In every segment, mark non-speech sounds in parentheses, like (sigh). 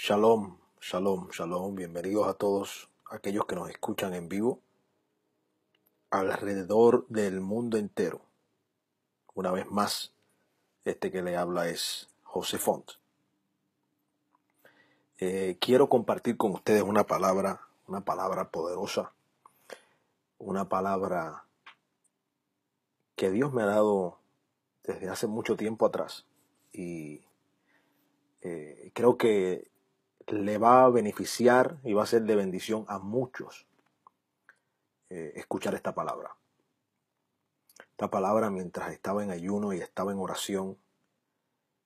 Shalom, shalom, shalom. Bienvenidos a todos aquellos que nos escuchan en vivo alrededor del mundo entero. Una vez más, este que le habla es José Font. Eh, quiero compartir con ustedes una palabra, una palabra poderosa, una palabra que Dios me ha dado desde hace mucho tiempo atrás. Y eh, creo que le va a beneficiar y va a ser de bendición a muchos eh, escuchar esta palabra. Esta palabra mientras estaba en ayuno y estaba en oración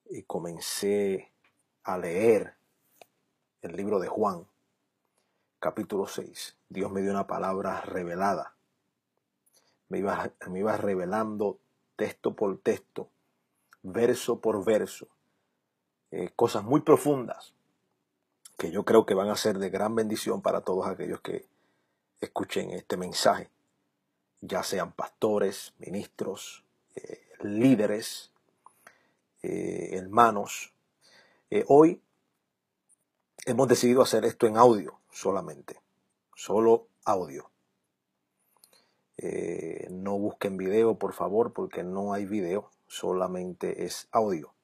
y comencé a leer el libro de Juan, capítulo 6, Dios me dio una palabra revelada. Me iba, revelando texto por texto, verso por verso, eh, cosas muy profundas que yo creo que van a ser de gran bendición para todos aquellos que escuchen este mensaje, ya sean pastores, ministros, eh, líderes, eh, hermanos. Eh, hoy hemos decidido hacer esto en audio solamente, solo audio. no busquen video, por favor, porque no hay video, solamente es audio.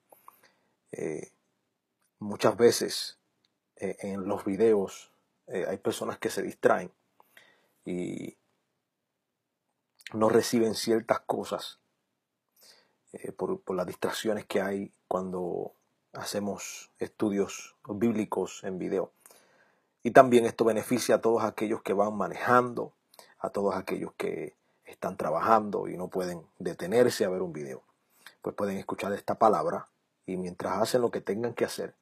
muchas veces eh, en los videos eh, hay personas que se distraen y no reciben ciertas cosas eh, por, por, las distracciones que hay cuando hacemos estudios bíblicos en video. Y también esto beneficia a todos aquellos que van manejando, a todos aquellos que están trabajando y no pueden detenerse a ver un video. Pues pueden escuchar esta palabra y mientras hacen lo que tengan que hacer,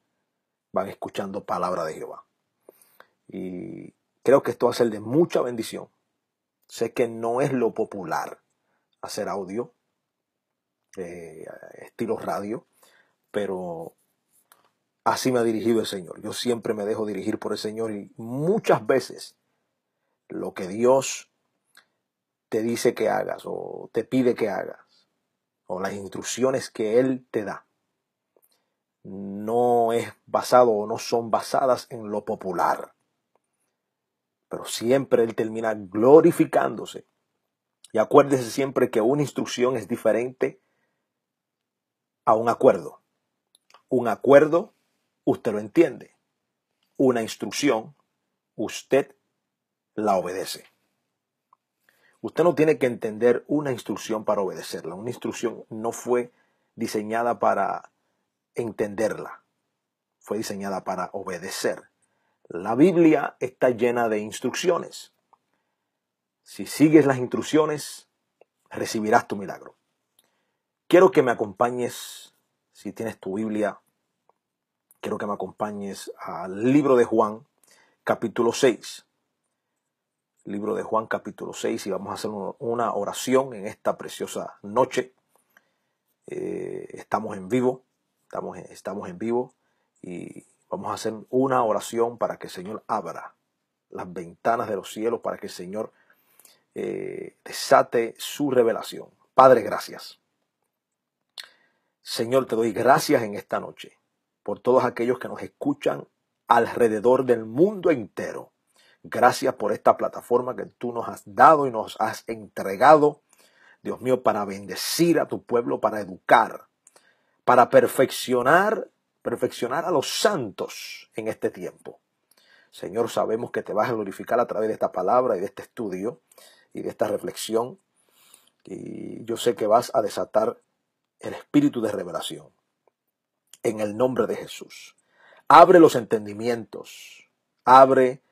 van escuchando palabra de Jehová. Y creo que esto va a ser de mucha bendición. Sé que no es lo popular hacer audio, eh, estilo radio, pero así me ha dirigido el Señor. Yo siempre me dejo dirigir por el Señor y muchas veces lo que Dios te dice que hagas o te pide que hagas o las instrucciones que Él te da no es basado o no son basadas en lo popular. Pero siempre Él termina glorificándose. Y acuérdese siempre que una instrucción es diferente a un acuerdo. Un acuerdo, usted lo entiende. Una instrucción, usted la obedece. Usted no tiene que entender una instrucción para obedecerla. Una instrucción no fue diseñada para entenderla. Fue diseñada para obedecer. La Biblia está llena de instrucciones. Si sigues las instrucciones, recibirás tu milagro. Quiero que me acompañes, si tienes tu Biblia, quiero que me acompañes al libro de Juan, capítulo 6 libro de Juan capítulo 6 y vamos a hacer una oración en esta preciosa noche. Eh, estamos en vivo Estamos, en vivo y vamos a hacer una oración para que el Señor abra las ventanas de los cielos, para que el Señor eh, desate su revelación. Padre, gracias. Señor, te doy gracias en esta noche por todos aquellos que nos escuchan alrededor del mundo entero. Gracias por esta plataforma que tú nos has dado y nos has entregado, Dios mío, para bendecir a tu pueblo, para educar, para perfeccionar, perfeccionar a los santos en este tiempo. Señor, sabemos que te vas a glorificar a través de esta palabra y de este estudio y de esta reflexión. Y yo sé que vas a desatar el espíritu de revelación. En el nombre de Jesús. Abre los entendimientos. Abre,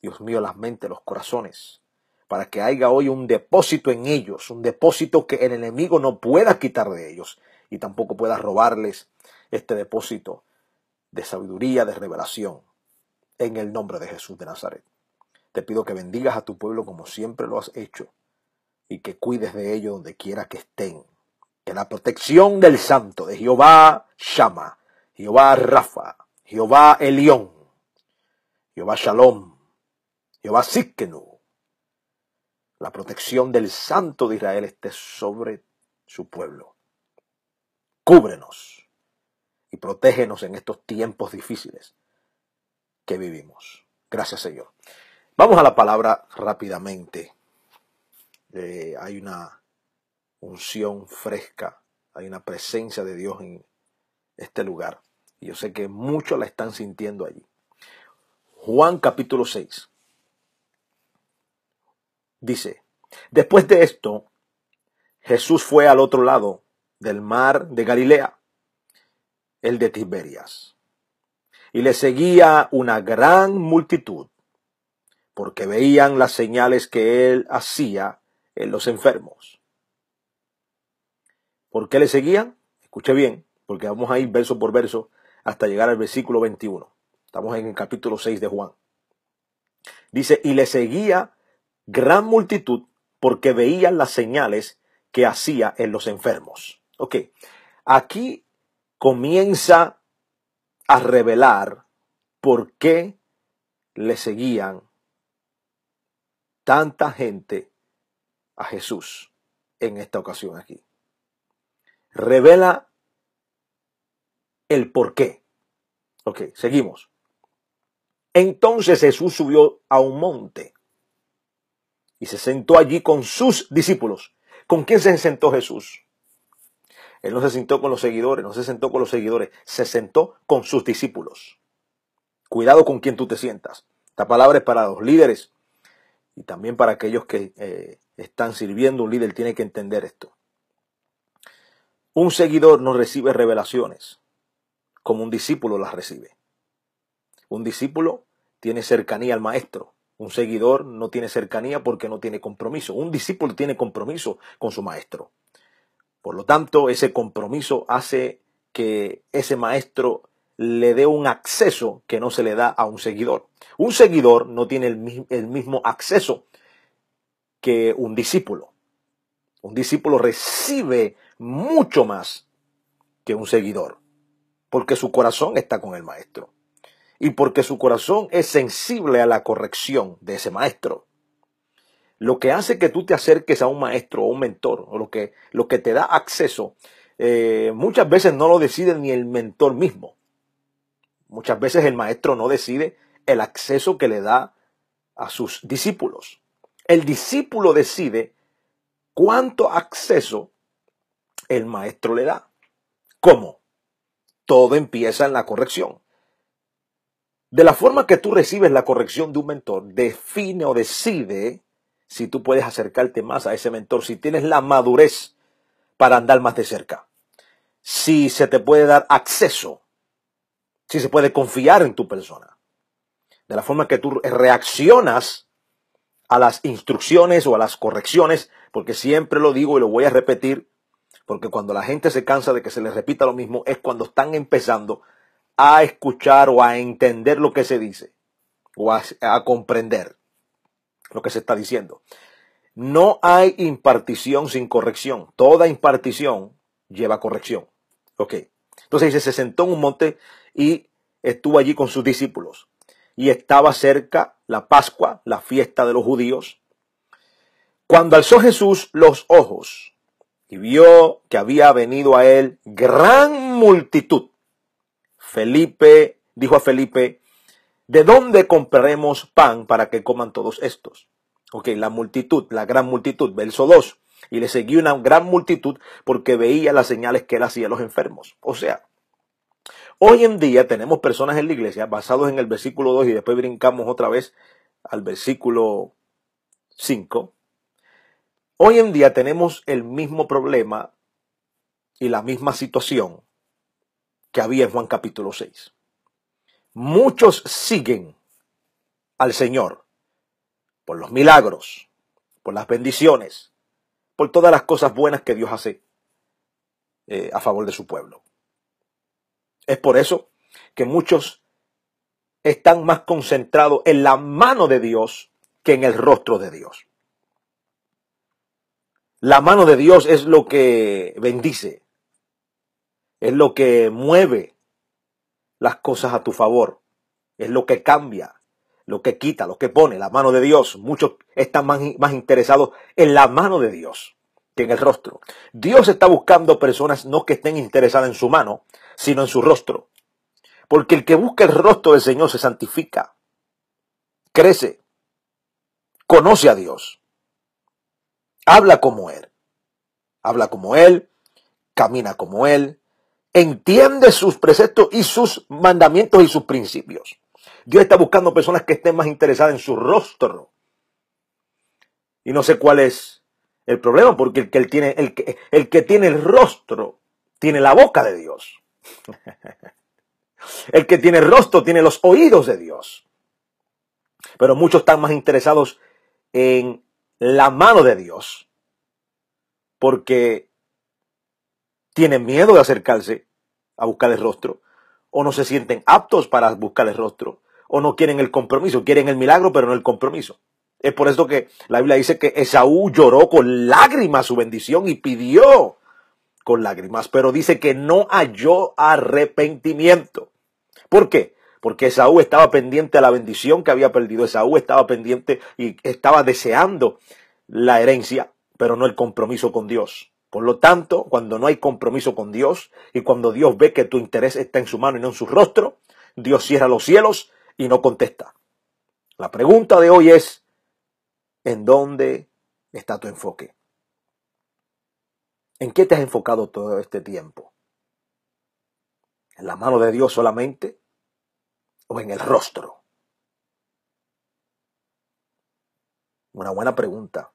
Dios mío, las mentes, los corazones. Para que haya hoy un depósito en ellos. Un depósito que el enemigo no pueda quitar de ellos y tampoco puedas robarles este depósito de sabiduría, de revelación, en el nombre de Jesús de Nazaret. Te pido que bendigas a tu pueblo como siempre lo has hecho y que cuides de ellos donde quiera que estén. Que la protección del santo de Jehová Shama, Jehová Rafa, Jehová Elión, Jehová Shalom, Jehová Sikkenu. La protección del santo de Israel esté sobre su pueblo cúbrenos y protégenos en estos tiempos difíciles que vivimos. Gracias Señor. Vamos a la palabra rápidamente. Eh, hay una unción fresca, hay una presencia de Dios en este lugar. Y yo sé que muchos la están sintiendo allí. Juan capítulo 6. Dice, después de esto, Jesús fue al otro lado del mar de Galilea, el de Tiberias. Y le seguía una gran multitud, porque veían las señales que él hacía en los enfermos. ¿Por qué le seguían? Escuche bien, porque vamos a ir verso por verso hasta llegar al versículo 21. Estamos en el capítulo 6 de Juan. Dice, y le seguía gran multitud porque veían las señales que hacía en los enfermos. Ok, aquí comienza a revelar por qué le seguían tanta gente a Jesús en esta ocasión aquí. Revela el por qué. Ok, seguimos. Entonces Jesús subió a un monte y se sentó allí con sus discípulos. ¿Con quién se sentó Jesús? Él no se sentó con los seguidores, no se sentó con los seguidores, se sentó con sus discípulos. Cuidado con quien tú te sientas. Esta palabra es para los líderes y también para aquellos que eh, están sirviendo. Un líder tiene que entender esto. Un seguidor no recibe revelaciones como un discípulo las recibe. Un discípulo tiene cercanía al maestro. Un seguidor no tiene cercanía porque no tiene compromiso. Un discípulo tiene compromiso con su maestro. Por lo tanto, ese compromiso hace que ese maestro le dé un acceso que no se le da a un seguidor. Un seguidor no tiene el, mismo acceso que un discípulo. Un discípulo recibe mucho más que un seguidor, porque su corazón está con el maestro y porque su corazón es sensible a la corrección de ese maestro. Lo que hace que tú te acerques a un maestro o un mentor, o lo que, lo que te da acceso, eh, muchas veces no lo decide ni el mentor mismo. Muchas veces el maestro no decide el acceso que le da a sus discípulos. El discípulo decide cuánto acceso el maestro le da. ¿Cómo? Todo empieza en la corrección. De la forma que tú recibes la corrección de un mentor, define o decide si tú puedes acercarte más a ese mentor, si tienes la madurez para andar más de cerca, si se te puede dar acceso, si se puede confiar en tu persona, de la forma que tú reaccionas a las instrucciones o a las correcciones, porque siempre lo digo y lo voy a repetir, porque cuando la gente se cansa de que se les repita lo mismo es cuando están empezando a escuchar o a entender lo que se dice o a, a comprender lo que se está diciendo. No hay impartición sin corrección. Toda impartición lleva corrección. Ok. Entonces dice, se sentó en un monte y estuvo allí con sus discípulos. Y estaba cerca la Pascua, la fiesta de los judíos. Cuando alzó Jesús los ojos y vio que había venido a él gran multitud, Felipe dijo a Felipe, ¿de dónde compraremos pan para que coman todos estos? Ok, la multitud, la gran multitud, verso 2. Y le seguía una gran multitud porque veía las señales que él hacía a los enfermos. O sea, hoy en día tenemos personas en la iglesia basados en el versículo 2 y después brincamos otra vez al versículo 5. Hoy en día tenemos el mismo problema y la misma situación que había en Juan capítulo 6 muchos siguen al Señor por los milagros, por las bendiciones, por todas las cosas buenas que Dios hace eh, a favor de su pueblo. Es por eso que muchos están más concentrados en la mano de Dios que en el rostro de Dios. La mano de Dios es lo que bendice, es lo que mueve las cosas a tu favor. Es lo que cambia, lo que quita, lo que pone, la mano de Dios. Muchos están más, más interesados en la mano de Dios que en el rostro. Dios está buscando personas no que estén interesadas en su mano, sino en su rostro. Porque el que busca el rostro del Señor se santifica, crece, conoce a Dios, habla como Él, habla como Él, camina como Él, entiende sus preceptos y sus mandamientos y sus principios. Dios está buscando personas que estén más interesadas en su rostro. Y no sé cuál es el problema, porque el que, tiene, el que, el que tiene el rostro tiene la boca de Dios. (laughs) El que tiene rostro tiene los oídos de Dios. Pero muchos están más interesados en la mano de Dios. Porque tienen miedo de acercarse a buscar el rostro, o no se sienten aptos para buscar el rostro, o no quieren el compromiso, quieren el milagro, pero no el compromiso. Es por esto que la Biblia dice que Esaú lloró con lágrimas su bendición y pidió con lágrimas, pero dice que no halló arrepentimiento. ¿Por qué? Porque Esaú estaba pendiente a la bendición que había perdido, Esaú estaba pendiente y estaba deseando la herencia, pero no el compromiso con Dios. Por lo tanto, cuando no hay compromiso con Dios y cuando Dios ve que tu interés está en su mano y no en su rostro, Dios cierra los cielos y no contesta. La pregunta de hoy es, ¿en dónde está tu enfoque? ¿En qué te has enfocado todo este tiempo? ¿En la mano de Dios solamente o en el rostro? Una buena pregunta.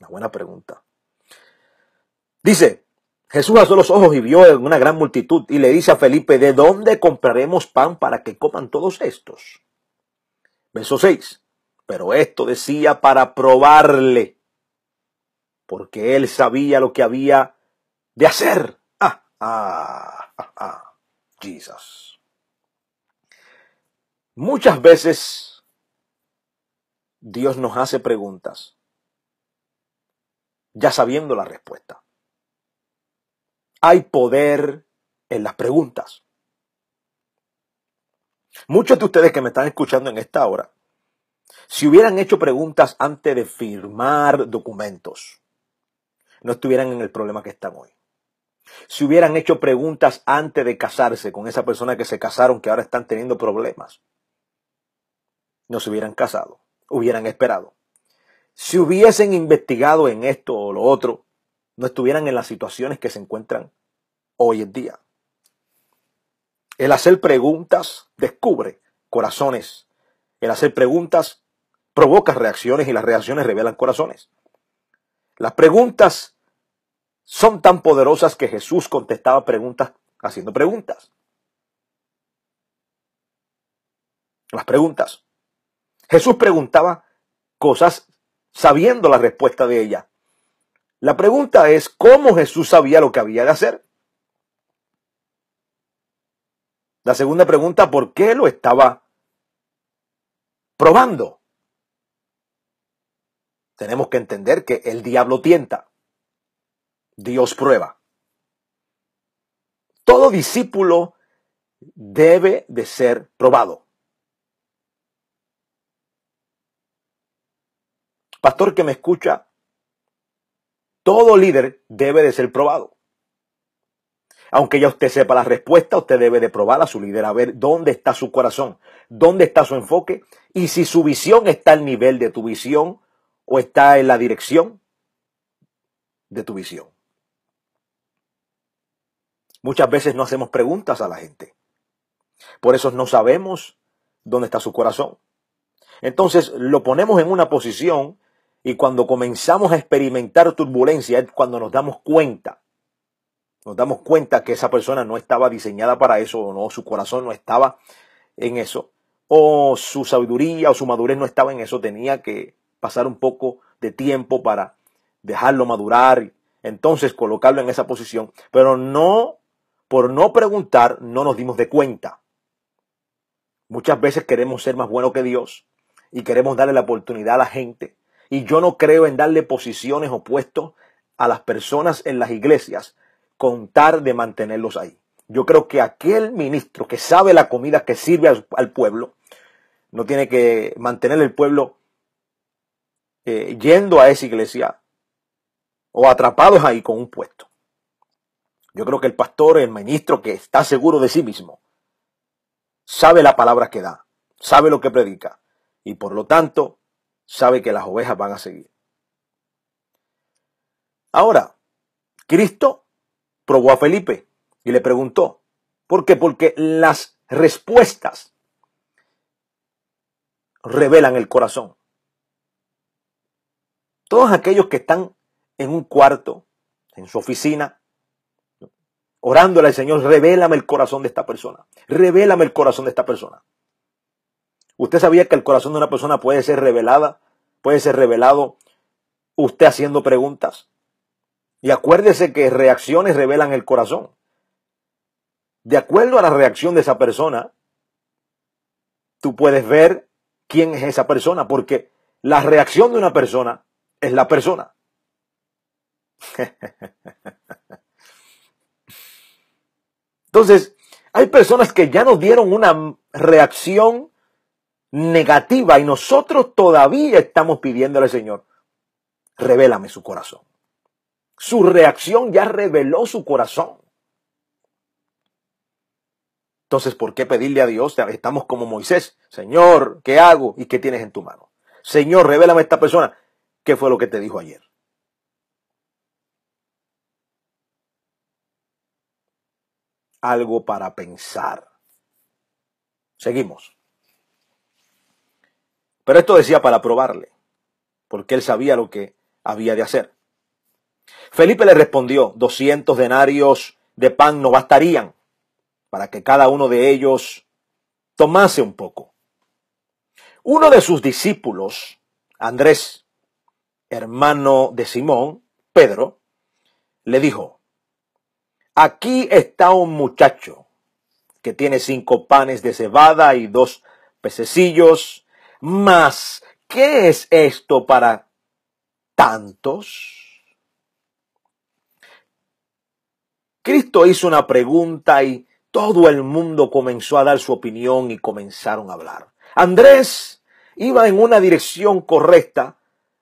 Una buena pregunta. Dice, Jesús alzó los ojos y vio en una gran multitud y le dice a Felipe, ¿de dónde compraremos pan para que coman todos estos? Verso 6. Pero esto decía para probarle, porque él sabía lo que había de hacer. Ah, ah, ah, ah. Jesus. Muchas veces Dios nos hace preguntas, ya sabiendo la respuesta hay poder en las preguntas. Muchos de ustedes que me están escuchando en esta hora, si hubieran hecho preguntas antes de firmar documentos, no estuvieran en el problema que están hoy. Si hubieran hecho preguntas antes de casarse con esa persona que se casaron, que ahora están teniendo problemas, no se hubieran casado, hubieran esperado. Si hubiesen investigado en esto o lo otro, no estuvieran en las situaciones que se encuentran hoy en día. El hacer preguntas descubre corazones. El hacer preguntas provoca reacciones y las reacciones revelan corazones. Las preguntas son tan poderosas que Jesús contestaba preguntas haciendo preguntas. Las preguntas. Jesús preguntaba cosas sabiendo la respuesta de ella. La pregunta es cómo Jesús sabía lo que había de hacer. La segunda pregunta, ¿por qué lo estaba probando? Tenemos que entender que el diablo tienta, Dios prueba. Todo discípulo debe de ser probado. Pastor que me escucha, todo líder debe de ser probado. Aunque ya usted sepa la respuesta, usted debe de probar a su líder, a ver dónde está su corazón, dónde está su enfoque y si su visión está al nivel de tu visión o está en la dirección de tu visión. Muchas veces no hacemos preguntas a la gente. Por eso no sabemos dónde está su corazón. Entonces lo ponemos en una posición y cuando comenzamos a experimentar turbulencia es cuando nos damos cuenta. Nos damos cuenta que esa persona no estaba diseñada para eso, o no, su corazón no estaba en eso, o su sabiduría o su madurez no estaba en eso, tenía que pasar un poco de tiempo para dejarlo madurar, entonces colocarlo en esa posición, pero no, por no preguntar, no nos dimos de cuenta. Muchas veces queremos ser más buenos que Dios y queremos darle la oportunidad a la gente y yo no creo en darle posiciones opuestas a las personas en las iglesias, contar de mantenerlos ahí. Yo creo que aquel ministro que sabe la comida que sirve al, pueblo, no tiene que mantener el pueblo eh, yendo a esa iglesia o atrapados ahí con un puesto. Yo creo que el pastor, el ministro que está seguro de sí mismo, sabe la palabra que da, sabe lo que predica y por lo tanto sabe que las ovejas van a seguir. Ahora, Cristo probó a Felipe y le preguntó, ¿por qué? Porque las respuestas revelan el corazón. Todos aquellos que están en un cuarto, en su oficina, orándole al Señor, revélame el corazón de esta persona, revélame el corazón de esta persona. ¿Usted sabía que el corazón de una persona puede ser revelada? Puede ser revelado usted haciendo preguntas. Y acuérdese que reacciones revelan el corazón. De acuerdo a la reacción de esa persona, tú puedes ver quién es esa persona, porque la reacción de una persona es la persona. (laughs) Entonces, hay personas que ya nos dieron una reacción negativa y nosotros todavía estamos pidiéndole al Señor, revélame su corazón. Su reacción ya reveló su corazón. Entonces, ¿por qué pedirle a Dios? Estamos como Moisés. Señor, ¿qué hago? ¿Y qué tienes en tu mano? Señor, revélame a esta persona. ¿Qué fue lo que te dijo ayer? Algo para pensar. Seguimos. Pero esto decía para probarle, porque él sabía lo que había de hacer. Felipe le respondió, 200 denarios de pan no bastarían para que cada uno de ellos tomase un poco. Uno de sus discípulos, Andrés, hermano de Simón, Pedro, le dijo, aquí está un muchacho que tiene cinco panes de cebada y dos pececillos, mas, ¿qué es esto para tantos? Cristo hizo una pregunta y todo el mundo comenzó a dar su opinión y comenzaron a hablar. Andrés iba en una dirección correcta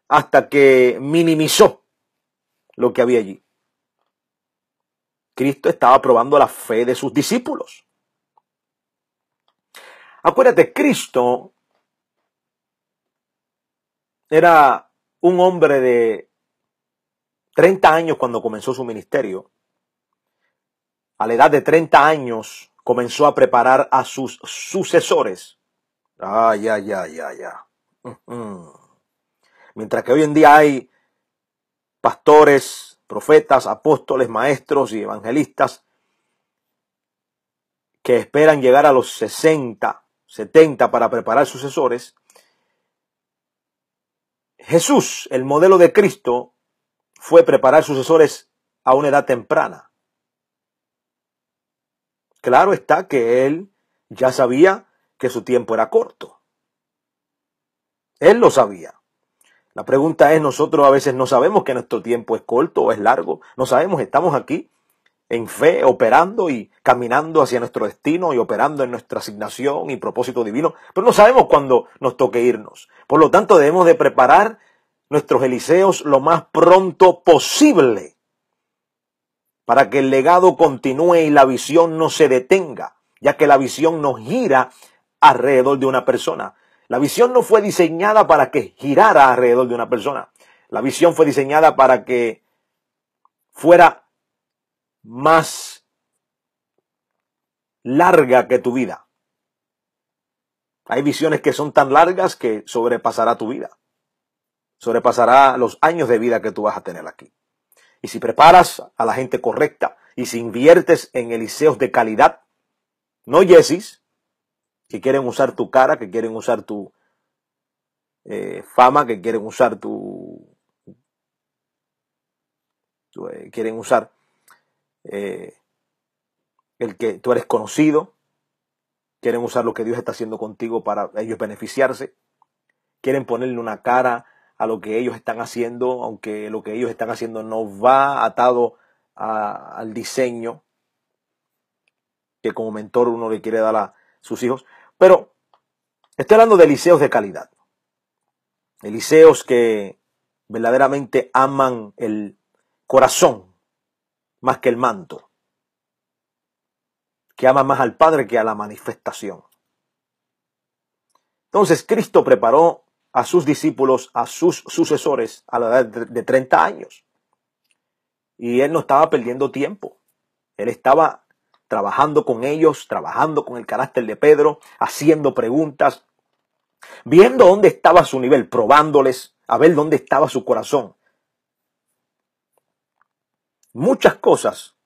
hasta que minimizó lo que había allí. Cristo estaba probando la fe de sus discípulos. Acuérdate, Cristo era un hombre de 30 años cuando comenzó su ministerio. A la edad de 30 años comenzó a preparar a sus sucesores. Ah, ya, ya, ya, ya. Mm-hmm. Mientras que hoy en día hay pastores, profetas, apóstoles, maestros y evangelistas que esperan llegar a los 60, 70 para preparar sucesores, Jesús, el modelo de Cristo, fue preparar sucesores a una edad temprana. Claro está que él ya sabía que su tiempo era corto. Él lo sabía. La pregunta es, nosotros a veces no sabemos que nuestro tiempo es corto o es largo. No sabemos, estamos aquí en fe, operando y caminando hacia nuestro destino y operando en nuestra asignación y propósito divino, pero no sabemos cuándo nos toque irnos. Por lo tanto, debemos de preparar nuestros Eliseos lo más pronto posible para que el legado continúe y la visión no se detenga, ya que la visión no gira alrededor de una persona. La visión no fue diseñada para que girara alrededor de una persona. La visión fue diseñada para que fuera más larga que tu vida. Hay visiones que son tan largas que sobrepasará tu vida. Sobrepasará los años de vida que tú vas a tener aquí. Y si preparas a la gente correcta y si inviertes en eliseos de calidad, no yesis, que quieren usar tu cara, que quieren usar tu eh, fama, que quieren usar tu, eh, quieren usar eh, el que tú eres conocido, quieren usar lo que Dios está haciendo contigo para ellos beneficiarse, quieren ponerle una cara a lo que ellos están haciendo, aunque lo que ellos están haciendo no va atado al diseño que como mentor uno le quiere dar a sus hijos. Pero estoy hablando de liceos de calidad. Eliseos que verdaderamente aman el corazón más que el manto, que ama más al Padre que a la manifestación. Entonces Cristo preparó a sus discípulos, a sus sucesores a la edad de 30 años. Y él no estaba perdiendo tiempo. Él estaba trabajando con ellos, trabajando con el carácter de Pedro, haciendo preguntas, viendo dónde estaba su nivel, probándoles a ver dónde estaba su corazón. Muchas cosas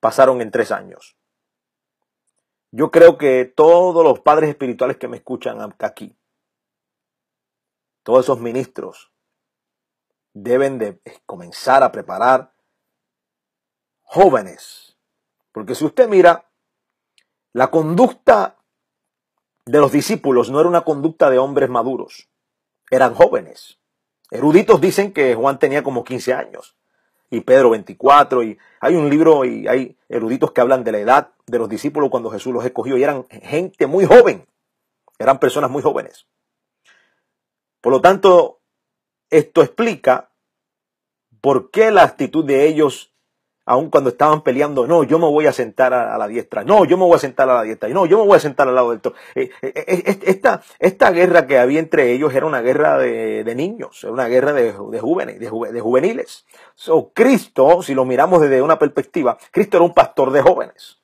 pasaron en tres años. Yo creo que todos los padres espirituales que me escuchan aquí, todos esos ministros, deben de comenzar a preparar jóvenes. Porque si usted mira, la conducta de los discípulos no era una conducta de hombres maduros, eran jóvenes. Eruditos dicen que Juan tenía como 15 años y Pedro 24, y hay un libro y hay eruditos que hablan de la edad de los discípulos cuando Jesús los escogió, y eran gente muy joven, eran personas muy jóvenes. Por lo tanto, esto explica por qué la actitud de ellos aun cuando estaban peleando, no, yo me voy a sentar a, la diestra, no, yo me voy a sentar a la diestra, no, yo me voy a sentar al lado del eh, eh, eh, esto. esta, guerra que había entre ellos era una guerra de, niños, era una guerra de, jóvenes, de, juveniles. Cristo, si lo miramos desde una perspectiva, Cristo era un pastor de jóvenes.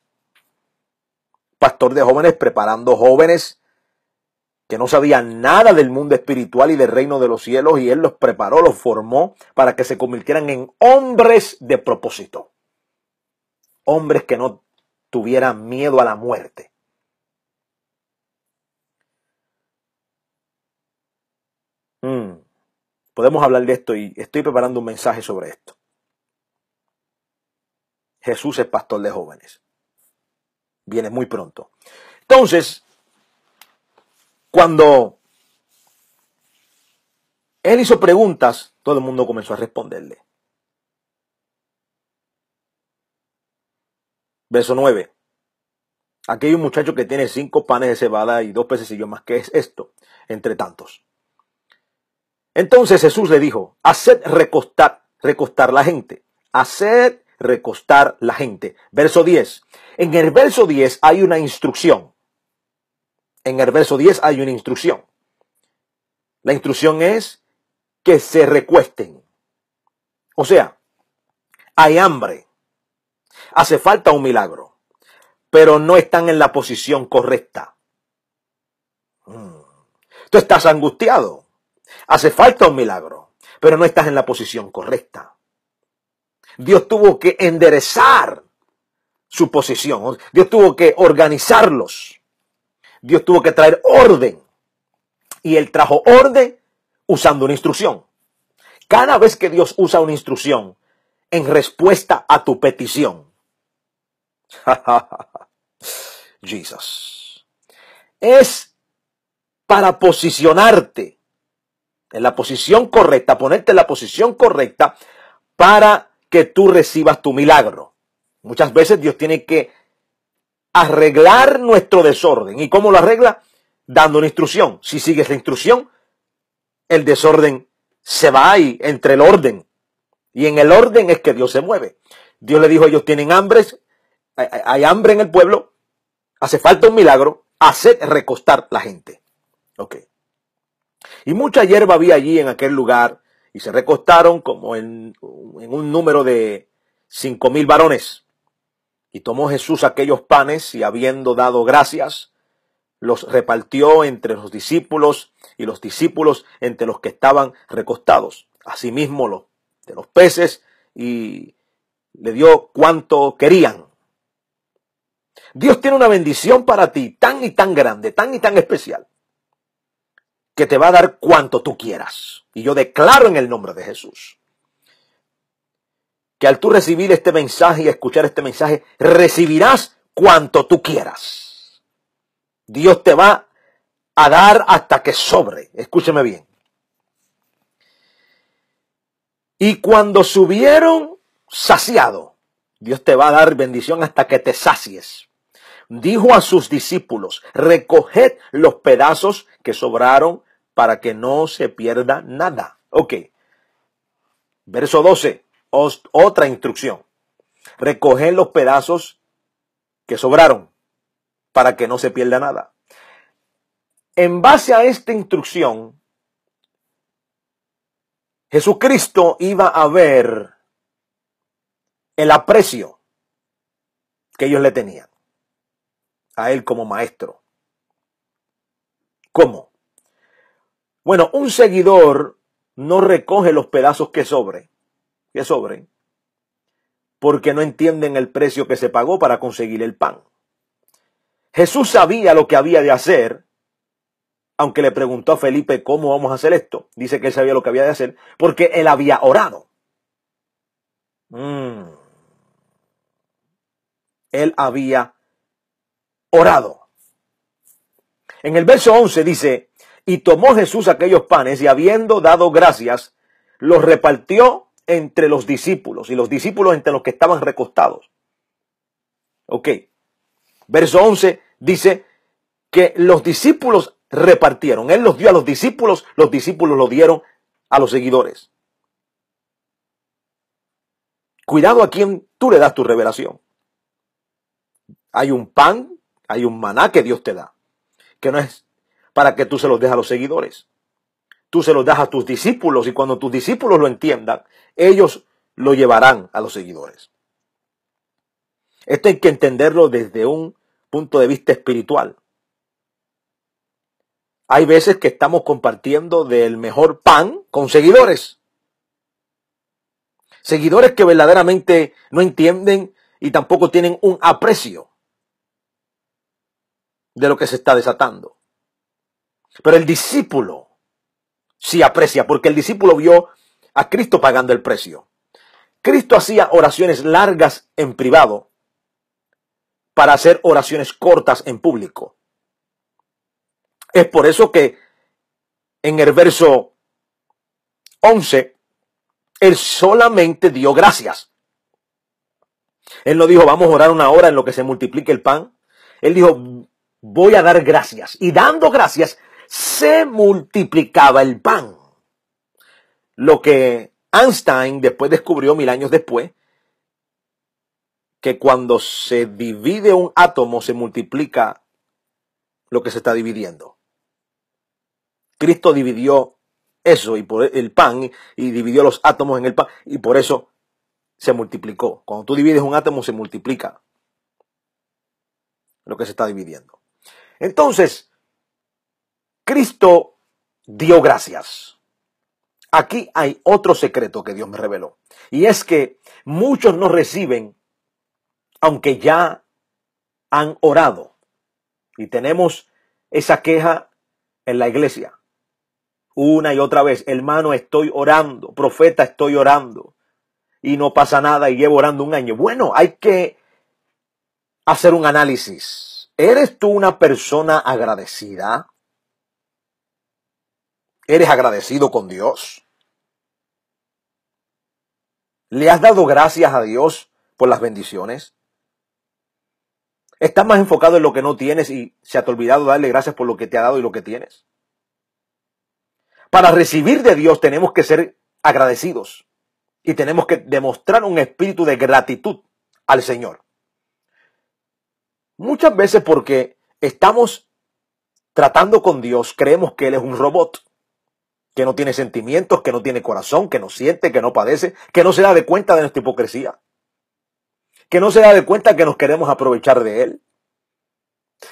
Pastor de jóvenes preparando jóvenes que no sabían nada del mundo espiritual y del reino de los cielos, y Él los preparó, los formó para que se convirtieran en hombres de propósito hombres que no tuvieran miedo a la muerte. Mm. Podemos hablar de esto y estoy preparando un mensaje sobre esto. Jesús es pastor de jóvenes. Viene muy pronto. Entonces, cuando él hizo preguntas, todo el mundo comenzó a responderle. Verso 9. Aquí hay un muchacho que tiene cinco panes de cebada y dos yo más. ¿Qué es esto? Entre tantos. Entonces Jesús le dijo, haced recostar, recostar la gente. Haced recostar la gente. Verso 10. En el verso 10 hay una instrucción. En el verso 10 hay una instrucción. La instrucción es que se recuesten. O sea, hay hambre. Hace falta un milagro, pero no están en la posición correcta. Mm. Tú estás angustiado. Hace falta un milagro, pero no estás en la posición correcta. Dios tuvo que enderezar su posición. Dios tuvo que organizarlos. Dios tuvo que traer orden. Y Él trajo orden usando una instrucción. Cada vez que Dios usa una instrucción, en respuesta a tu petición. (laughs) Jesus. Es para posicionarte en la posición correcta, ponerte en la posición correcta para que tú recibas tu milagro. Muchas veces Dios tiene que arreglar nuestro desorden. ¿Y cómo lo arregla? Dando una instrucción. Si sigues la instrucción, el desorden se va ahí. entre el orden y en el orden es que Dios se mueve. Dios le dijo, ellos tienen hambre, hay, hambre en el pueblo, hace falta un milagro, haced recostar la gente. Ok. Y mucha hierba había allí en aquel lugar y se recostaron como en, en un número de cinco mil varones. Y tomó Jesús aquellos panes y habiendo dado gracias, los repartió entre los discípulos y los discípulos entre los que estaban recostados. Asimismo los de los peces y le dio cuanto querían. Dios tiene una bendición para ti tan y tan grande, tan y tan especial, que te va a dar cuanto tú quieras. Y yo declaro en el nombre de Jesús que al tú recibir este mensaje y escuchar este mensaje, recibirás cuanto tú quieras. Dios te va a dar hasta que sobre. Escúcheme bien. Y cuando subieron, saciado, Dios te va a dar bendición hasta que te sacies. Dijo a sus discípulos, recoged los pedazos que sobraron para que no se pierda nada. Ok. Verso 12, otra instrucción. Recoged los pedazos que sobraron para que no se pierda nada. En base a esta instrucción, Jesucristo iba a ver el aprecio que ellos le tenían a él como maestro. ¿Cómo? Bueno, un seguidor no recoge los pedazos que sobre, que sobren, porque no entienden el precio que se pagó para conseguir el pan. Jesús sabía lo que había de hacer aunque le preguntó a Felipe cómo vamos a hacer esto, dice que él sabía lo que había de hacer, porque él había orado. Mm. Él había orado. En el verso 11 dice, y tomó Jesús aquellos panes y habiendo dado gracias, los repartió entre los discípulos y los discípulos entre los que estaban recostados. Ok. Verso 11 dice que los discípulos repartieron. Él los dio a los discípulos, los discípulos lo dieron a los seguidores. Cuidado a quien tú le das tu revelación. Hay un pan, hay un maná que Dios te da, que no es para que tú se los des a los seguidores. Tú se los das a tus discípulos y cuando tus discípulos lo entiendan, ellos lo llevarán a los seguidores. Esto hay que entenderlo desde un punto de vista espiritual. Hay veces que estamos compartiendo del mejor pan con seguidores. Seguidores que verdaderamente no entienden y tampoco tienen un aprecio de lo que se está desatando. Pero el discípulo sí aprecia, porque el discípulo vio a Cristo pagando el precio. Cristo hacía oraciones largas en privado para hacer oraciones cortas en público. Es por eso que en el verso 11, él solamente dio gracias. Él no dijo, vamos a orar una hora en lo que se multiplique el pan. Él dijo, voy a dar gracias. Y dando gracias, se multiplicaba el pan. Lo que Einstein después descubrió mil años después, que cuando se divide un átomo se multiplica lo que se está dividiendo. Cristo dividió eso y por e, el pan y dividió los átomos en el pan y por eso se multiplicó. Cuando tú divides un átomo se multiplica lo que se está dividiendo. Entonces, Cristo dio gracias. Aquí hay otro secreto que Dios me reveló. Y es que muchos no reciben, aunque ya han orado. Y tenemos esa queja en la iglesia. Una y otra vez, hermano, estoy orando, profeta, estoy orando. Y no pasa nada y llevo orando un año. Bueno, hay que hacer un análisis. ¿Eres tú una persona agradecida? ¿Eres agradecido con Dios? ¿Le has dado gracias a Dios por las bendiciones? ¿Estás más enfocado en lo que no tienes y se te ha olvidado darle gracias por lo que te ha dado y lo que tienes? Para recibir de Dios tenemos que ser agradecidos y tenemos que demostrar un espíritu de gratitud al Señor. Muchas veces porque estamos tratando con Dios, creemos que Él es un robot, que no tiene sentimientos, que no tiene corazón, que no siente, que no padece, que no se da de cuenta de nuestra hipocresía, que no se da de cuenta que nos queremos aprovechar de Él,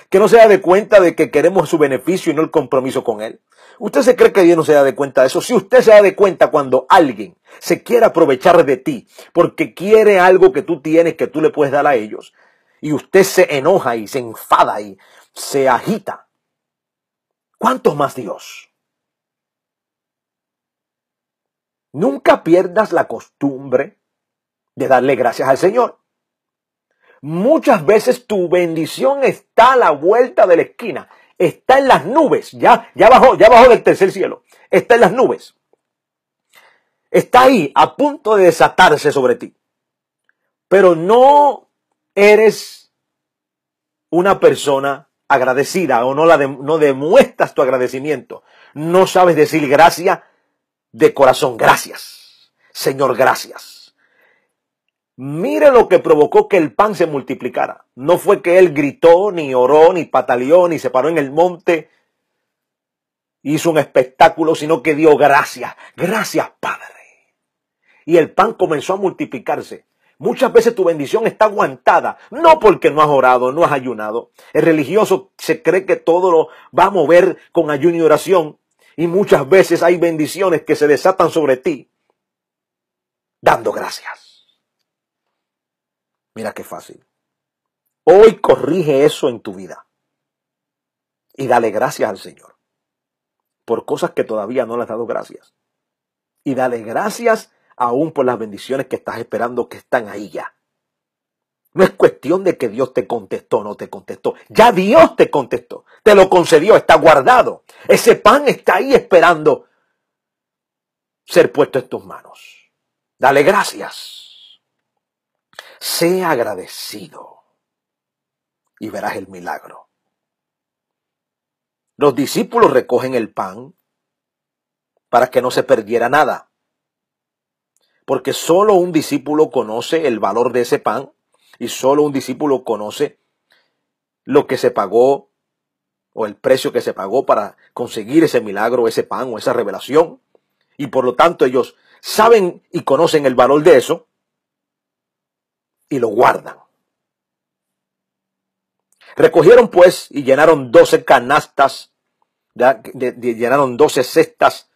que no se da de cuenta de que queremos su beneficio y no el compromiso con él. ¿Usted se cree que Dios no se da de cuenta de eso? Si usted se da de cuenta cuando alguien se quiere aprovechar de ti porque quiere algo que tú tienes que tú le puedes dar a ellos, y usted se enoja y se enfada y se agita, ¿cuántos más Dios? Nunca pierdas la costumbre de darle gracias al Señor. Muchas veces tu bendición está a la vuelta de la esquina, está en las nubes, ya, ya bajó, ya bajó del tercer cielo, está en las nubes. Está ahí, a punto de desatarse sobre ti. Pero no eres una persona agradecida o no, la no demuestras tu agradecimiento. No sabes decir gracias de corazón, gracias. Señor, gracias. Mire lo que provocó que el pan se multiplicara. No fue que él gritó, ni oró, ni pataleó, ni se paró en el monte. Hizo un espectáculo, sino que dio gracias. Gracias, Padre. Y el pan comenzó a multiplicarse. Muchas veces tu bendición está aguantada, no porque no has orado, no has ayunado. El religioso se cree que todo lo va a mover con ayuno y oración. Y muchas veces hay bendiciones que se desatan sobre ti, dando gracias. Mira qué fácil. Hoy corrige eso en tu vida. Y dale gracias al Señor por cosas que todavía no le has dado gracias. Y dale gracias aún por las bendiciones que estás esperando que están ahí ya. No es cuestión de que Dios te contestó o no te contestó. Ya Dios te contestó. Te lo concedió, está guardado. Ese pan está ahí esperando ser puesto en tus manos. Dale gracias. Sé agradecido y verás el milagro. Los discípulos recogen el pan para que no se perdiera nada, porque solo un discípulo conoce el valor de ese pan y solo un discípulo conoce lo que se pagó o el precio que se pagó para conseguir ese milagro, ese pan o esa revelación. Y por lo tanto ellos saben y conocen el valor de eso, y lo guardan. Recogieron pues y llenaron doce canastas, llenaron doce cestas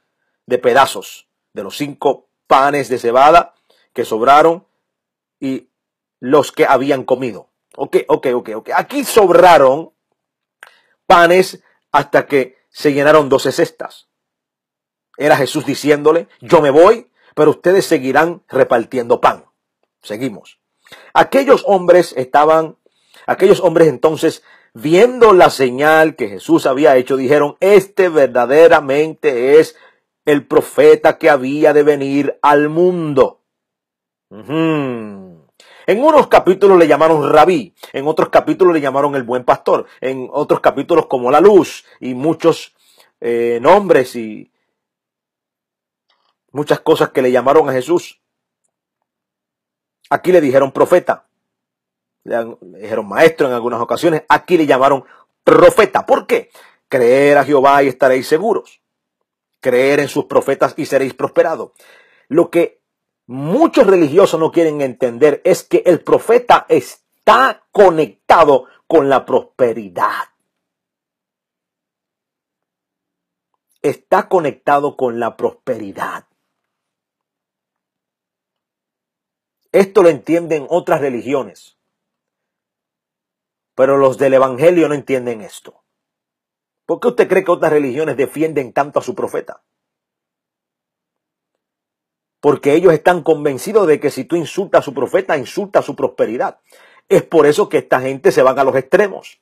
de pedazos de los cinco panes de cebada que sobraron y los que habían comido. Ok, ok, ok, ok. Aquí sobraron panes hasta que se llenaron doce cestas. Era Jesús diciéndole, yo me voy, pero ustedes seguirán repartiendo pan. Seguimos. Aquellos hombres estaban, aquellos hombres entonces, viendo la señal que Jesús había hecho, dijeron, este verdaderamente es el profeta que había de venir al mundo. En unos capítulos le llamaron rabí, en otros capítulos le llamaron el buen pastor, en otros capítulos como la luz y muchos eh, nombres y muchas cosas que le llamaron a Jesús. Aquí le dijeron profeta, le dijeron maestro en algunas ocasiones, aquí le llamaron profeta. ¿Por qué? Creer a Jehová y estaréis seguros. Creer en sus profetas y seréis prosperados. Lo que muchos religiosos no quieren entender es que el profeta está conectado con la prosperidad. Está conectado con la prosperidad. Esto lo entienden otras religiones. Pero los del Evangelio no entienden esto. ¿Por qué usted cree que otras religiones defienden tanto a su profeta? Porque ellos están convencidos de que si tú insultas a su profeta, insultas a su prosperidad. Es por eso que esta gente se van a los extremos.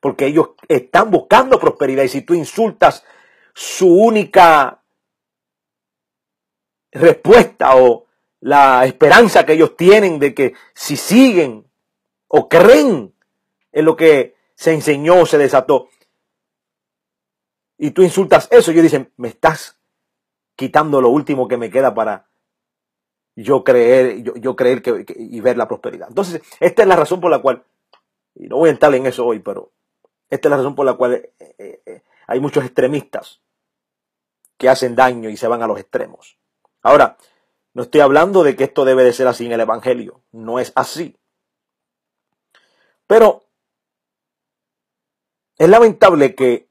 Porque ellos están buscando prosperidad. Y si tú insultas su única respuesta o la esperanza que ellos tienen de que si siguen o creen en lo que se enseñó, se desató, y tú insultas eso, ellos dicen, me estás quitando lo último que me queda para yo creer, yo, creer que, y ver la prosperidad. Entonces, esta es la razón por la cual, y no voy a entrar en eso hoy, pero esta es la razón por la cual eh, eh, eh, hay muchos extremistas que hacen daño y se van a los extremos. Ahora, no estoy hablando de que esto debe de ser así en el Evangelio. No es así. Pero es lamentable que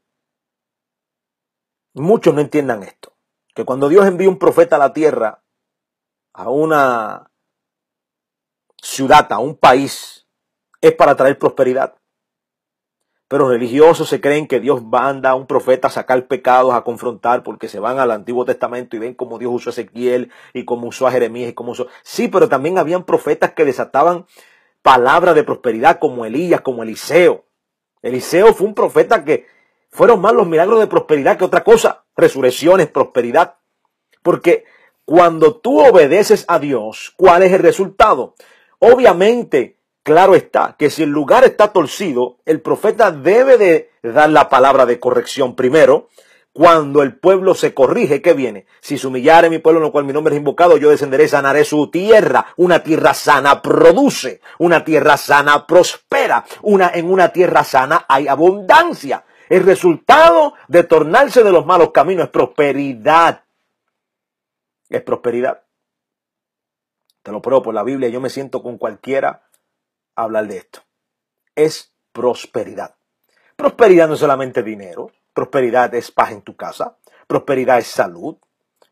muchos no entiendan esto. Que cuando Dios envía un profeta a la tierra, a una ciudad, a un país, es para traer prosperidad pero religiosos se creen que Dios manda a un profeta a sacar pecados, a confrontar, porque se van al Antiguo Testamento y ven cómo Dios usó a Ezequiel y cómo usó a Jeremías y cómo usó. Sí, pero también habían profetas que desataban palabras de prosperidad, como Elías, como Eliseo. Eliseo fue un profeta que fueron más los milagros de prosperidad que otra cosa. Resurrecciones, prosperidad. Porque cuando tú obedeces a Dios, ¿cuál es el resultado? Obviamente, Claro está que si el lugar está torcido, el profeta debe de dar la palabra de corrección primero. Cuando el pueblo se corrige, ¿qué viene? Si se humillare mi pueblo en lo cual mi nombre es invocado, yo descenderé y sanaré su tierra. Una tierra sana produce, una tierra sana prospera, una, en una tierra sana hay abundancia. El resultado de tornarse de los malos caminos es prosperidad. Es prosperidad. Te lo pruebo por la Biblia, yo me siento con cualquiera hablar de esto. Es prosperidad. Prosperidad no es solamente dinero, prosperidad es paz en tu casa, prosperidad es salud,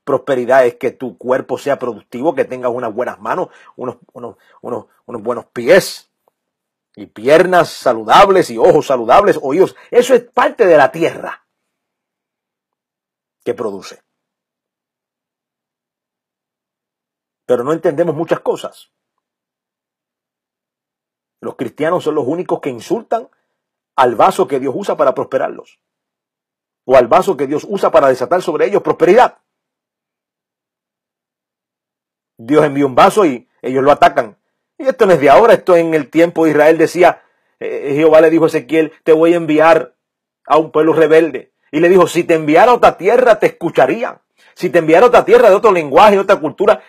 prosperidad es que tu cuerpo sea productivo, que tengas unas buenas manos, unos, unos, unos, buenos pies y piernas saludables y ojos saludables, oídos. Eso es parte de la tierra que produce. Pero no entendemos muchas cosas. Los cristianos son los únicos que insultan al vaso que Dios usa para prosperarlos. O al vaso que Dios usa para desatar sobre ellos prosperidad. Dios envió un vaso y ellos lo atacan. Y esto no es de ahora, esto en el tiempo de Israel decía, eh, Jehová le dijo a Ezequiel, te voy a enviar a un pueblo rebelde. Y le dijo, si te enviara a otra tierra, te escucharían. Si te enviara a otra tierra de otro lenguaje, de otra cultura,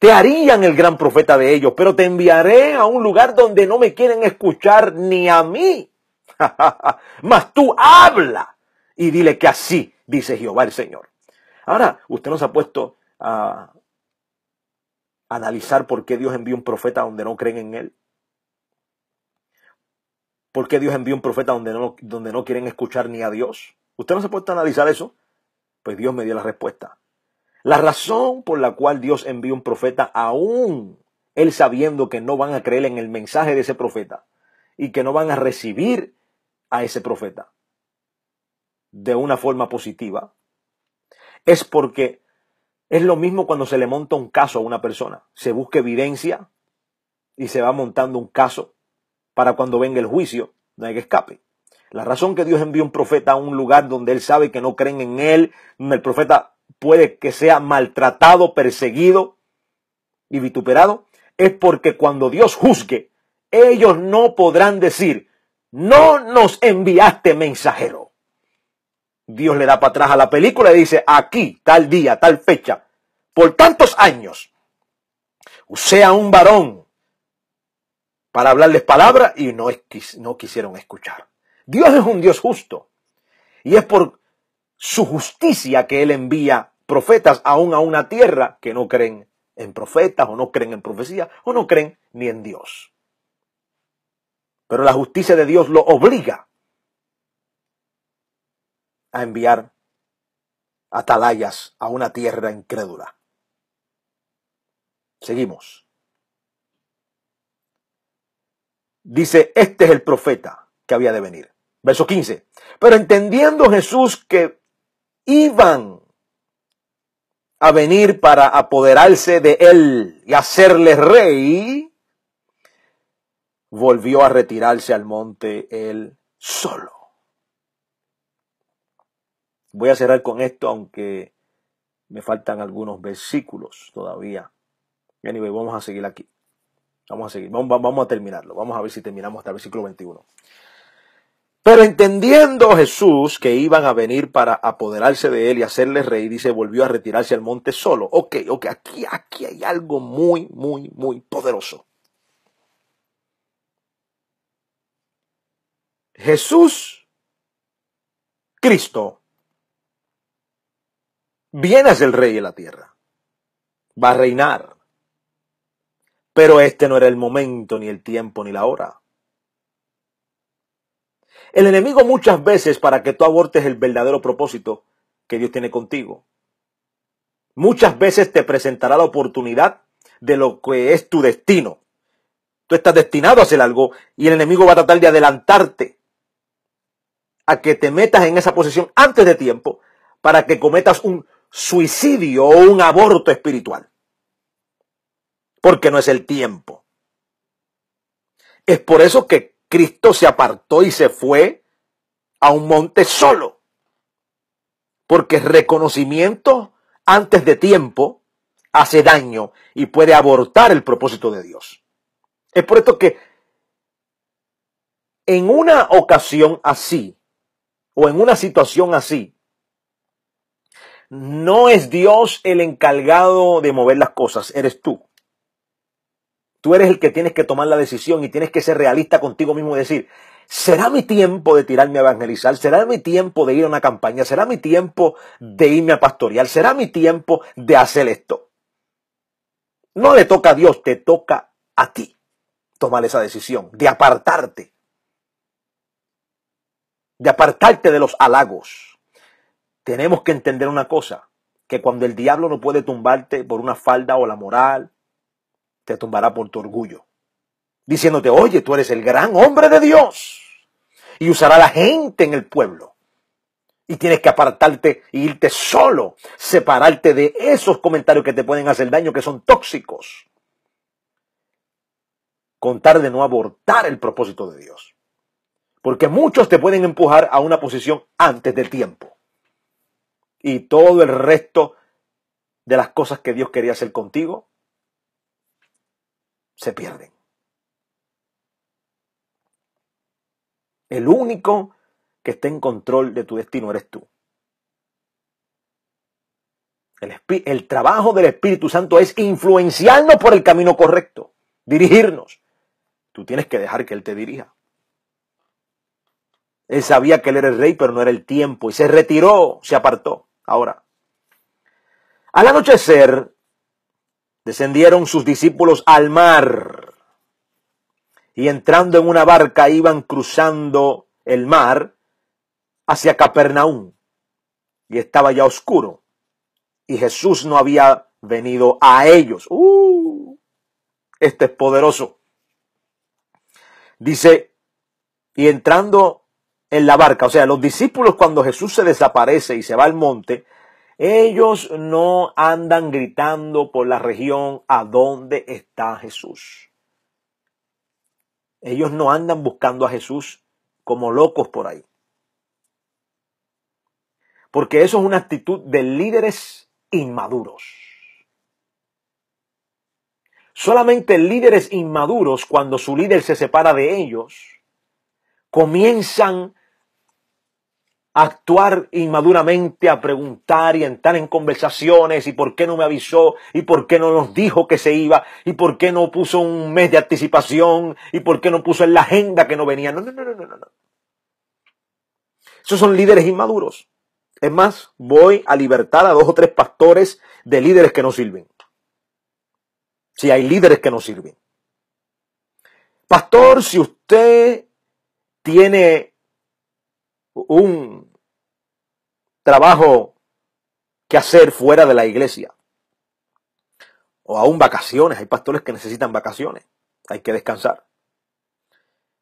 te harían el gran profeta de ellos, pero te enviaré a un lugar donde no me quieren escuchar ni a mí. (laughs) Mas tú habla y dile que así dice Jehová el Señor. Ahora, usted nos ha puesto a analizar por qué Dios envió un profeta donde no creen en él. ¿Por qué Dios envió un profeta donde no, donde no quieren escuchar ni a Dios? ¿Usted no se ha puesto a analizar eso? Pues Dios me dio la respuesta. La razón por la cual Dios envió un profeta, aún él sabiendo que no van a creer en el mensaje de ese profeta y que no van a recibir a ese profeta de una forma positiva, es porque es lo mismo cuando se le monta un caso a una persona. Se busca evidencia y se va montando un caso para cuando venga el juicio, no hay que escape. La razón que Dios envía un profeta a un lugar donde él sabe que no creen en él, el profeta puede que sea maltratado, perseguido y vituperado, es porque cuando Dios juzgue, ellos no podrán decir, no nos enviaste mensajero. Dios le da para atrás a la película y dice, aquí, tal día, tal fecha, por tantos años, sea un varón para hablarles palabra y no, no quisieron escuchar. Dios es un Dios justo. Y es por su justicia que Él envía profetas aún a una tierra que no creen en profetas o no creen en profecía o no creen ni en Dios. Pero la justicia de Dios lo obliga a enviar atalayas a una tierra incrédula. Seguimos. Dice, este es el profeta que había de venir. Verso 15. Pero entendiendo Jesús que iban a venir para apoderarse de él y hacerle rey, volvió a retirarse al monte él solo. Voy a cerrar con esto, aunque me faltan algunos versículos todavía. Anyway, vamos a seguir aquí. Vamos a seguir, vamos, vamos a terminarlo. Vamos a ver si terminamos hasta el versículo 21. Pero entendiendo Jesús que iban a venir para apoderarse de él y hacerle rey, dice, volvió a retirarse al monte solo. Ok, ok, aquí, aquí hay algo muy, muy, muy poderoso. Jesús, Cristo, viene a ser rey de la tierra. Va a reinar. Pero este no era el momento, ni el tiempo, ni la hora. El enemigo muchas veces para que tú abortes el verdadero propósito que Dios tiene contigo. Muchas veces te presentará la oportunidad de lo que es tu destino. Tú estás destinado a hacer algo y el enemigo va a tratar de adelantarte a que te metas en esa posición antes de tiempo para que cometas un suicidio o un aborto espiritual. Porque no es el tiempo. Es por eso que Cristo se apartó y se fue a un monte solo. Porque reconocimiento antes de tiempo hace daño y puede abortar el propósito de Dios. Es por esto que en una ocasión así, o en una situación así, no es Dios el encargado de mover las cosas, eres tú. Tú eres el que tienes que tomar la decisión y tienes que ser realista contigo mismo y decir, ¿será mi tiempo de tirarme a evangelizar? ¿Será mi tiempo de ir a una campaña? ¿Será mi tiempo de irme a pastorear? ¿Será mi tiempo de hacer esto? No le toca a Dios, te toca a ti tomar esa decisión, de apartarte, de apartarte de los halagos. Tenemos que entender una cosa, que cuando el diablo no puede tumbarte por una falda o la moral, te tumbará por tu orgullo, diciéndote, oye, tú eres el gran hombre de Dios. Y usará la gente en el pueblo. Y tienes que apartarte e irte solo, separarte de esos comentarios que te pueden hacer daño, que son tóxicos. Contar de no abortar el propósito de Dios. Porque muchos te pueden empujar a una posición antes del tiempo. Y todo el resto de las cosas que Dios quería hacer contigo se pierden. El único que está en control de tu destino eres tú. El, el, trabajo del Espíritu Santo es influenciarnos por el camino correcto, dirigirnos. Tú tienes que dejar que Él te dirija. Él sabía que Él era el rey, pero no era el tiempo, y se retiró, se apartó. Ahora, al anochecer, descendieron sus discípulos al mar y entrando en una barca iban cruzando el mar hacia Capernaum y estaba ya oscuro y Jesús no había venido a ellos. este es poderoso. Dice, y entrando en la barca, o sea, los discípulos cuando Jesús se desaparece y se va al monte, ellos no andan gritando por la región a dónde está Jesús. Ellos no andan buscando a Jesús como locos por ahí. Porque eso es una actitud de líderes inmaduros. Solamente líderes inmaduros, cuando su líder se separa de ellos, comienzan actuar inmaduramente, a preguntar y entrar en conversaciones y por qué no me avisó y por qué no nos dijo que se iba y por qué no puso un mes de anticipación y por qué no puso en la agenda que no venía. No, no, no, no, no. Esos son líderes inmaduros. Es más, voy a libertar a dos o tres pastores de líderes que no sirven. Si hay líderes que no sirven. Pastor, si usted tiene un trabajo que hacer fuera de la iglesia. O aún vacaciones. Hay pastores que necesitan vacaciones. Hay que descansar.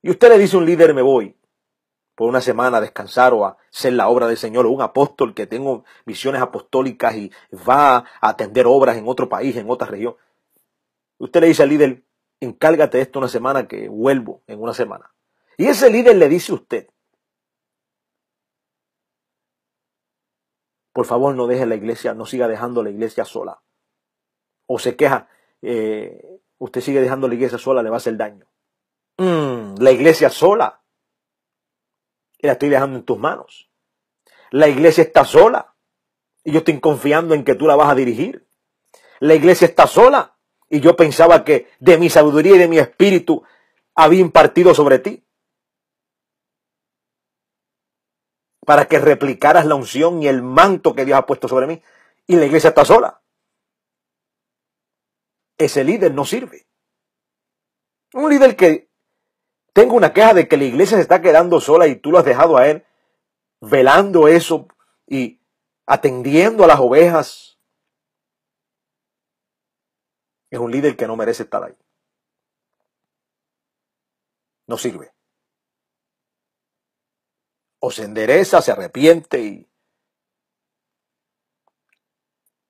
Y usted le dice a un líder, me voy por una semana a descansar o a hacer la obra del Señor, o un apóstol que tengo misiones apostólicas y va a atender obras en otro país, en otra región. Usted le dice al líder, encárgate de esto una semana que vuelvo en una semana. Y ese líder le dice a usted, por favor no deje la iglesia, no siga dejando la iglesia sola. O se queja, eh, usted sigue dejando la iglesia sola, le va a hacer daño. Mm, la iglesia sola. Y La estoy dejando en tus manos. La iglesia está sola. Y yo estoy confiando en que tú la vas a dirigir. La iglesia está sola. Y yo pensaba que de mi sabiduría y de mi espíritu había impartido sobre ti. para que replicaras la unción y el manto que Dios ha puesto sobre mí. Y la iglesia está sola. Ese líder no sirve. Un líder que tengo una queja de que la iglesia se está quedando sola y tú lo has dejado a él velando eso y atendiendo a las ovejas. Es un líder que no merece estar ahí. No sirve o se endereza, se arrepiente y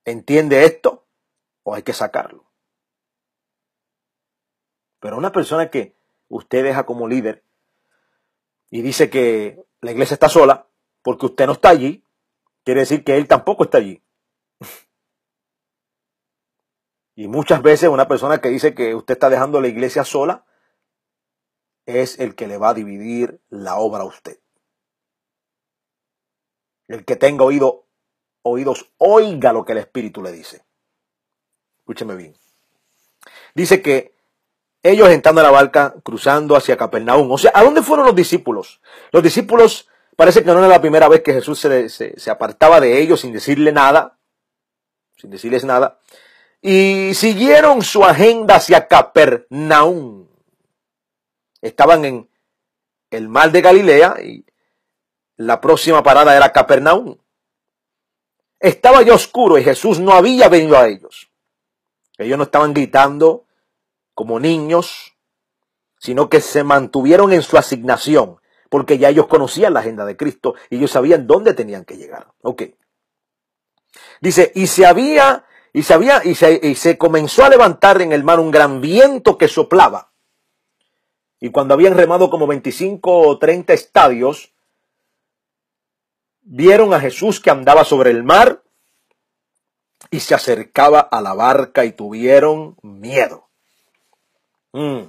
entiende esto, o hay que sacarlo. Pero una persona que usted deja como líder y dice que la iglesia está sola porque usted no está allí, quiere decir que él tampoco está allí. Y muchas veces una persona que dice que usted está dejando la iglesia sola es el que le va a dividir la obra a usted. El que tenga oído, oídos, oiga lo que el Espíritu le dice. Escúcheme bien. Dice que ellos entrando a la barca, cruzando hacia Capernaum. O sea, ¿a dónde fueron los discípulos? Los discípulos, parece que no era la primera vez que Jesús se, se apartaba de ellos sin decirle nada. Sin decirles nada. Y siguieron su agenda hacia Capernaum. Estaban en el mar de Galilea y la próxima parada era Capernaum. Estaba ya oscuro y Jesús no había venido a ellos. Ellos no estaban gritando como niños, sino que se mantuvieron en su asignación, porque ya ellos conocían la agenda de Cristo y ellos sabían dónde tenían que llegar. Ok. Dice, y se había, y se había, y se, y se comenzó a levantar en el mar un gran viento que soplaba. Y cuando habían remado como 25 o 30 estadios, vieron a Jesús que andaba sobre el mar y se acercaba a la barca y tuvieron miedo. Mm.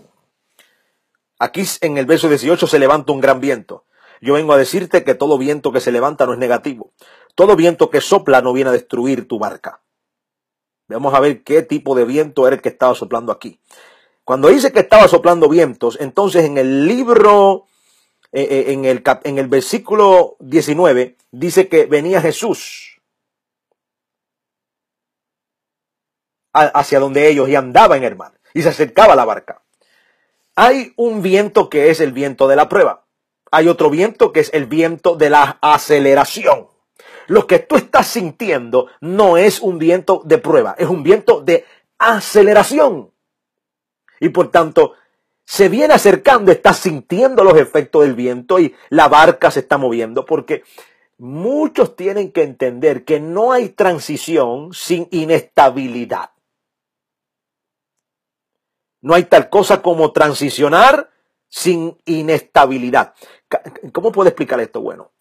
Aquí en el verso 18 se levanta un gran viento. Yo vengo a decirte que todo viento que se levanta no es negativo. Todo viento que sopla no viene a destruir tu barca. Vamos a ver qué tipo de viento era el que estaba soplando aquí. Cuando dice que estaba soplando vientos, entonces en el libro eh, eh, en, el, en el versículo 19, dice que venía Jesús hacia donde ellos y andaban, en el mar y se acercaba a la barca. Hay un viento que es el viento de la prueba. Hay otro viento que es el viento de la aceleración. Lo que tú estás sintiendo no es un viento de prueba, es un viento de aceleración. Y por tanto, se viene acercando, está sintiendo los efectos del viento y la barca se está moviendo porque muchos tienen que entender que no hay transición sin inestabilidad. No hay tal cosa como transicionar sin inestabilidad. ¿Cómo puedo explicar esto? Bueno,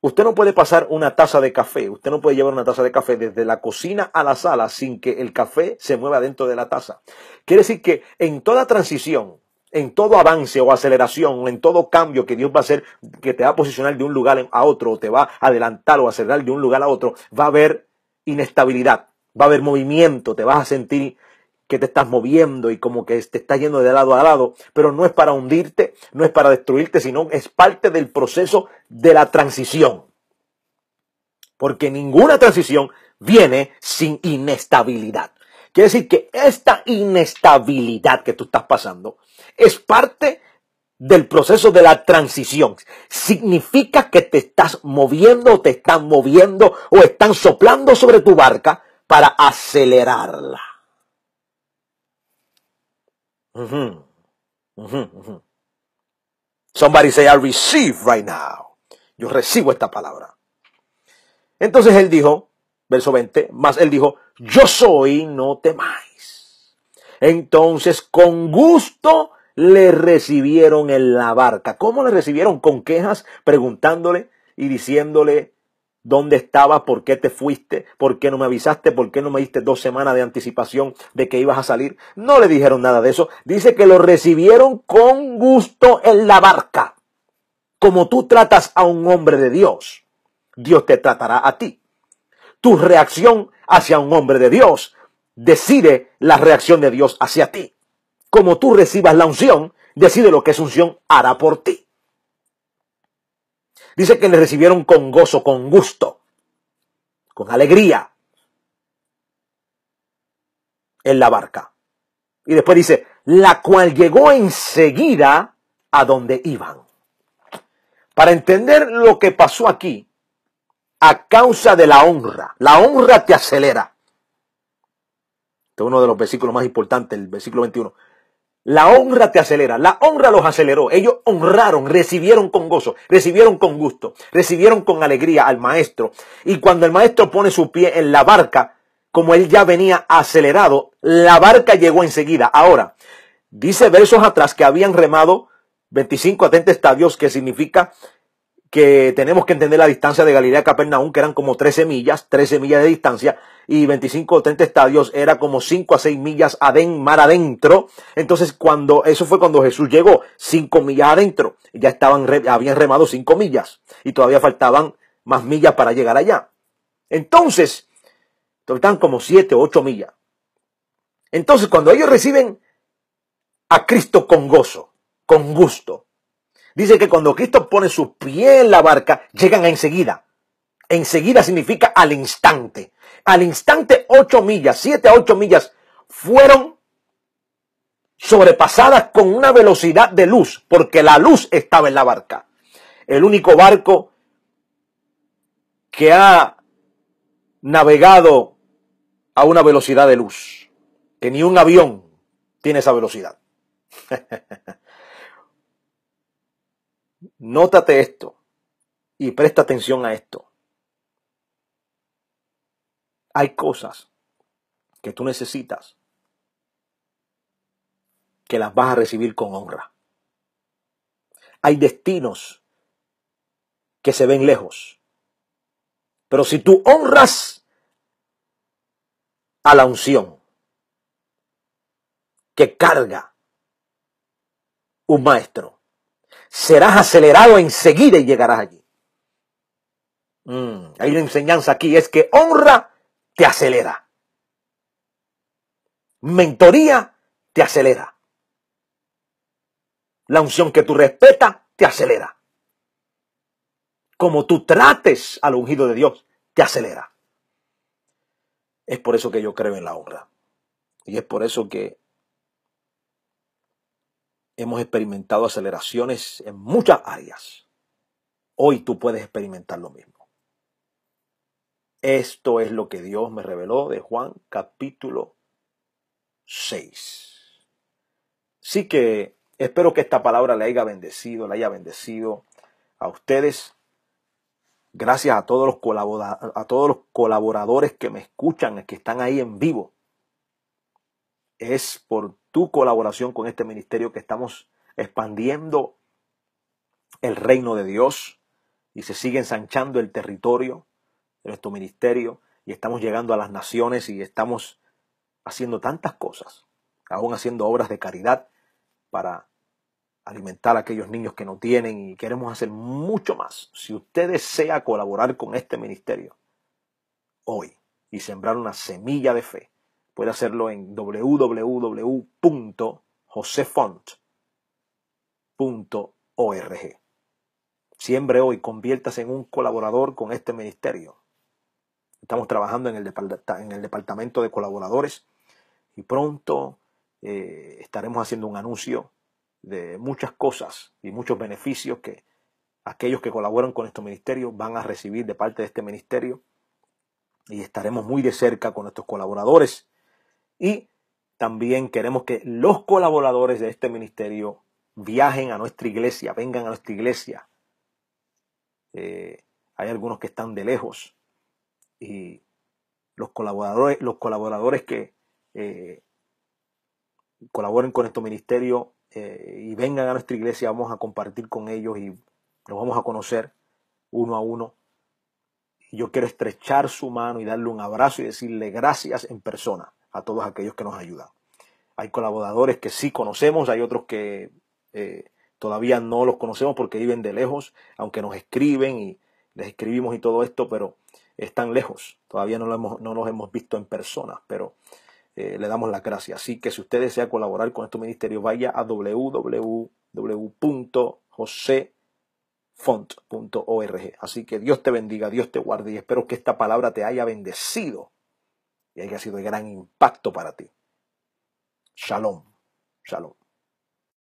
Usted no puede pasar una taza de café, usted no puede llevar una taza de café desde la cocina a la sala sin que el café se mueva dentro de la taza. Quiere decir que en toda transición, en todo avance o aceleración, en todo cambio que Dios va a hacer, que te va a posicionar de un lugar a otro, o te va a adelantar o acelerar de un lugar a otro, va a haber inestabilidad, va a haber movimiento, te vas a sentir que te estás moviendo y como que te está yendo de lado a lado, pero no es para hundirte, no es para destruirte, sino es parte del proceso de la transición. Porque ninguna transición viene sin inestabilidad. Quiere decir que esta inestabilidad que tú estás pasando es parte del proceso de la transición. Significa que te estás moviendo, te están moviendo o están soplando sobre tu barca para acelerarla. Mm-hmm. Mm-hmm, mm-hmm. Somebody say, I receive right now. Yo recibo esta palabra. Entonces él dijo, verso 20, más él dijo, yo soy, no temáis. Entonces con gusto le recibieron en la barca. ¿Cómo le recibieron? Con quejas, preguntándole y diciéndole, ¿Dónde estabas? ¿Por qué te fuiste? ¿Por qué no me avisaste? ¿Por qué no me diste dos semanas de anticipación de que ibas a salir? No le dijeron nada de eso. Dice que lo recibieron con gusto en la barca. Como tú tratas a un hombre de Dios, Dios te tratará a ti. Tu reacción hacia un hombre de Dios decide la reacción de Dios hacia ti. Como tú recibas la unción, decide lo que esa unción hará por ti. Dice que le recibieron con gozo, con gusto, con alegría en la barca. Y después dice, la cual llegó enseguida a donde iban. Para entender lo que pasó aquí, a causa de la honra, la honra te acelera. Este es uno de los versículos más importantes, el versículo 21. La honra te acelera, la honra los aceleró. Ellos honraron, recibieron con gozo, recibieron con gusto, recibieron con alegría al maestro. Y cuando el maestro pone su pie en la barca, como él ya venía acelerado, la barca llegó enseguida. Ahora, dice versos atrás que habían remado 25 atentes estadios, que significa que tenemos que entender la distancia de Galilea a Capernaum, que eran como 13 millas, 13 millas de distancia, y 25 o 30 estadios era como 5 a 6 millas adén, mar adentro. Entonces, cuando, eso fue cuando Jesús llegó, 5 millas adentro, ya estaban, habían remado 5 millas, y todavía faltaban más millas para llegar allá. Entonces, estaban como 7 o 8 millas. Entonces, cuando ellos reciben a Cristo con gozo, con gusto, Dice que cuando Cristo pone su pie en la barca, llegan enseguida. Enseguida significa al instante. Al instante ocho millas, siete a ocho millas fueron sobrepasadas con una velocidad de luz, porque la luz estaba en la barca. El único barco que ha navegado a una velocidad de luz, que ni un avión tiene esa velocidad. (laughs) Nótate esto y presta atención a esto. Hay cosas que tú necesitas que las vas a recibir con honra. Hay destinos que se ven lejos. Pero si tú honras a la unción que carga un maestro, serás acelerado enseguida y llegarás allí. Mm, hay una enseñanza aquí, es que honra te acelera. Mentoría te acelera. La unción que tú respetas te acelera. Como tú trates al ungido de Dios, te acelera. Es por eso que yo creo en la honra. Y es por eso que hemos experimentado aceleraciones en muchas áreas. Hoy tú puedes experimentar lo mismo. Esto es lo que Dios me reveló de Juan capítulo 6. Así que espero que esta palabra le haya bendecido, le haya bendecido a ustedes. Gracias a todos los, a todos los colaboradores que me escuchan, que están ahí en vivo es por tu colaboración con este ministerio que estamos expandiendo el reino de Dios y se sigue ensanchando el territorio de nuestro ministerio y estamos llegando a las naciones y estamos haciendo tantas cosas, aún haciendo obras de caridad para alimentar a aquellos niños que no tienen y queremos hacer mucho más. Si usted desea colaborar con este ministerio hoy y sembrar una semilla de fe, Puede hacerlo en www.josefont.org. Siempre hoy, conviértase en un colaborador con este ministerio. Estamos trabajando en el, en el departamento de colaboradores y pronto eh, estaremos haciendo un anuncio de muchas cosas y muchos beneficios que aquellos que colaboran con este ministerio van a recibir de parte de este ministerio y estaremos muy de cerca con nuestros colaboradores y también queremos que los colaboradores de este ministerio viajen a nuestra iglesia, vengan a nuestra iglesia. Eh, hay algunos que están de lejos y los colaboradores, los colaboradores que eh, colaboren con este ministerio eh, y vengan a nuestra iglesia, vamos a compartir con ellos y los vamos a conocer uno a uno. Y yo quiero estrechar su mano y darle un abrazo y decirle gracias en persona a todos aquellos que nos ayudan. Hay colaboradores que sí conocemos, hay otros que eh, todavía no los conocemos porque viven de lejos, aunque nos escriben y les escribimos y todo esto, pero están lejos. Todavía no, no los hemos visto en persona, pero eh, le damos la gracias. Así que si usted desea colaborar con este ministerio, vaya a www.josefont.org. Así que Dios te bendiga, Dios te guarde y espero que esta palabra te haya bendecido que haya sido de gran impacto para ti. Shalom, shalom.